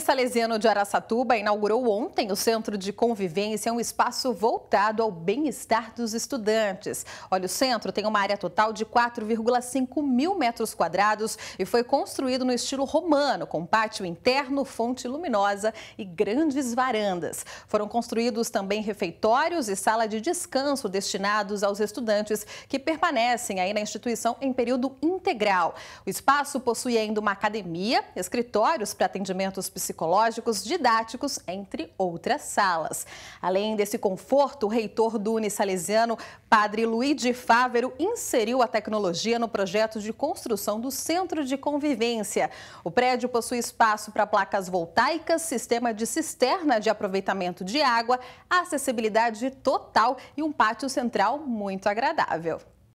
Salesiano de Araçatuba inaugurou ontem o Centro de Convivência, um espaço voltado ao bem-estar dos estudantes. Olha, o centro tem uma área total de 4,5 mil metros quadrados e foi construído no estilo romano, com pátio interno, fonte luminosa e grandes varandas. Foram construídos também refeitórios e sala de descanso destinados aos estudantes que permanecem aí na instituição em período integral. O espaço possui ainda uma academia, escritórios para atendimentos psicológicos, didáticos, entre outras salas. Além desse conforto, o reitor do Unisalesiano, padre Luigi Fávero, inseriu a tecnologia no projeto de construção do Centro de Convivência. O prédio possui espaço para placas voltaicas, sistema de cisterna de aproveitamento de água, acessibilidade total e um pátio central muito agradável.